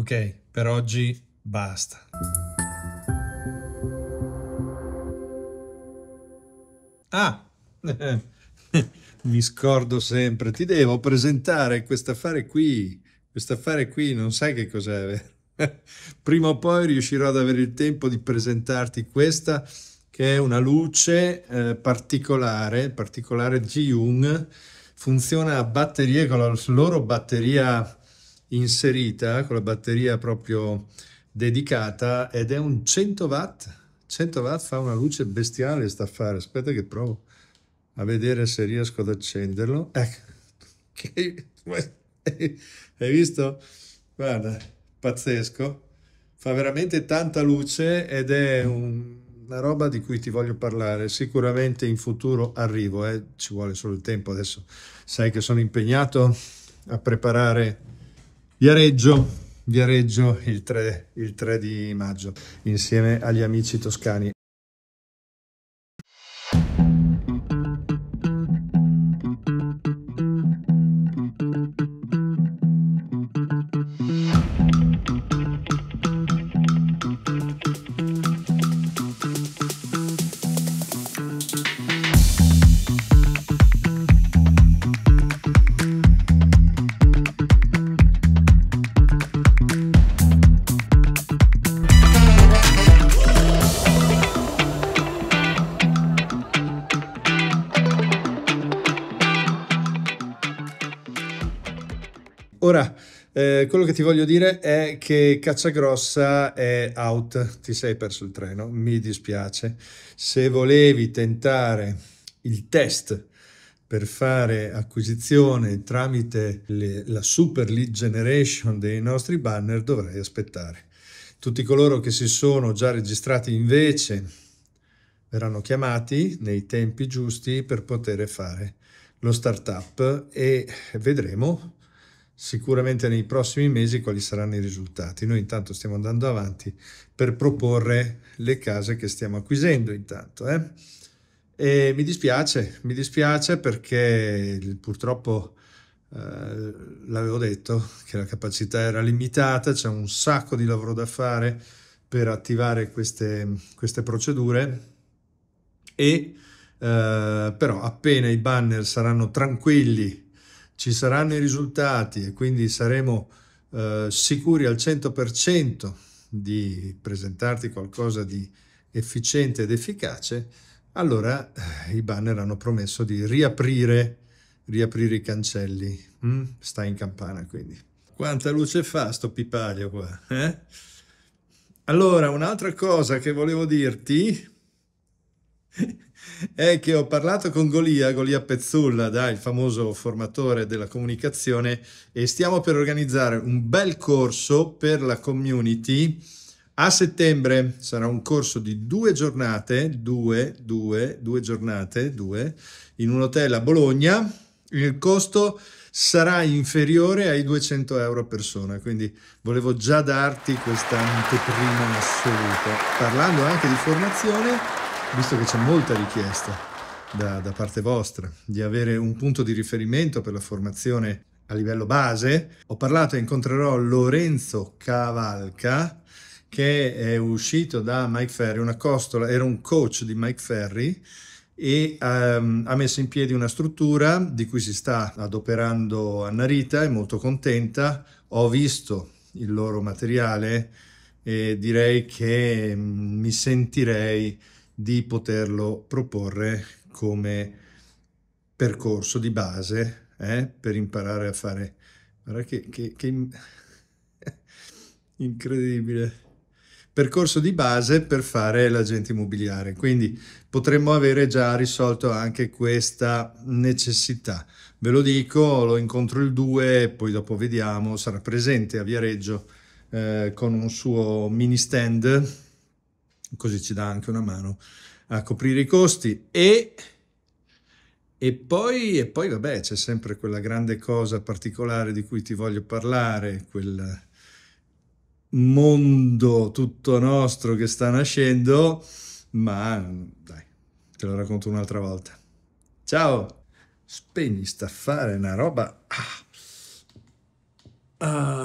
Ok, per oggi basta. Ah, mi scordo sempre, ti devo presentare quest'affare qui. Quest'affare qui non sai che cos'è, vero? prima o poi riuscirò ad avere il tempo di presentarti questa che è una luce eh, particolare, particolare g Jung, funziona a batterie con la loro batteria inserita con la batteria proprio dedicata ed è un 100 watt 100 watt fa una luce bestiale sta a fare aspetta che provo a vedere se riesco ad accenderlo ecco hai visto guarda pazzesco fa veramente tanta luce ed è un... una roba di cui ti voglio parlare sicuramente in futuro arrivo eh? ci vuole solo il tempo adesso sai che sono impegnato a preparare Viareggio, Viareggio il 3, il 3 di maggio insieme agli amici toscani. Ora, eh, quello che ti voglio dire è che Cacciagrossa è out, ti sei perso il treno, mi dispiace. Se volevi tentare il test per fare acquisizione tramite le, la Super Lead Generation dei nostri banner dovrai aspettare. Tutti coloro che si sono già registrati invece verranno chiamati nei tempi giusti per poter fare lo startup e vedremo sicuramente nei prossimi mesi quali saranno i risultati. Noi intanto stiamo andando avanti per proporre le case che stiamo acquisendo intanto. Eh? E mi dispiace, mi dispiace perché purtroppo eh, l'avevo detto che la capacità era limitata, c'è un sacco di lavoro da fare per attivare queste, queste procedure e eh, però appena i banner saranno tranquilli ci saranno i risultati e quindi saremo eh, sicuri al 100% di presentarti qualcosa di efficiente ed efficace, allora eh, i banner hanno promesso di riaprire, riaprire i cancelli. Mm? Sta in campana quindi. Quanta luce fa sto pipaglio qua, eh? Allora, un'altra cosa che volevo dirti è che ho parlato con Golia, Golia Pezzulla, dai, il famoso formatore della comunicazione, e stiamo per organizzare un bel corso per la community. A settembre sarà un corso di due giornate, due, due, due giornate, due, in un hotel a Bologna. Il costo sarà inferiore ai 200 euro a persona, quindi volevo già darti questa anteprima assoluta. Parlando anche di formazione, visto che c'è molta richiesta da, da parte vostra di avere un punto di riferimento per la formazione a livello base, ho parlato e incontrerò Lorenzo Cavalca che è uscito da Mike Ferry, una costola, era un coach di Mike Ferry e um, ha messo in piedi una struttura di cui si sta adoperando Anna Rita, è molto contenta, ho visto il loro materiale e direi che mm, mi sentirei di poterlo proporre come percorso di base eh, per imparare a fare. Guarda che, che, che... incredibile! Percorso di base per fare l'agente immobiliare. Quindi potremmo avere già risolto anche questa necessità. Ve lo dico, lo incontro il 2, poi dopo vediamo, sarà presente a Viareggio eh, con un suo mini stand così ci dà anche una mano a coprire i costi e, e, poi, e poi vabbè c'è sempre quella grande cosa particolare di cui ti voglio parlare, quel mondo tutto nostro che sta nascendo, ma dai, te lo racconto un'altra volta. Ciao! Spegni sta a fare una roba... Ah. Ah.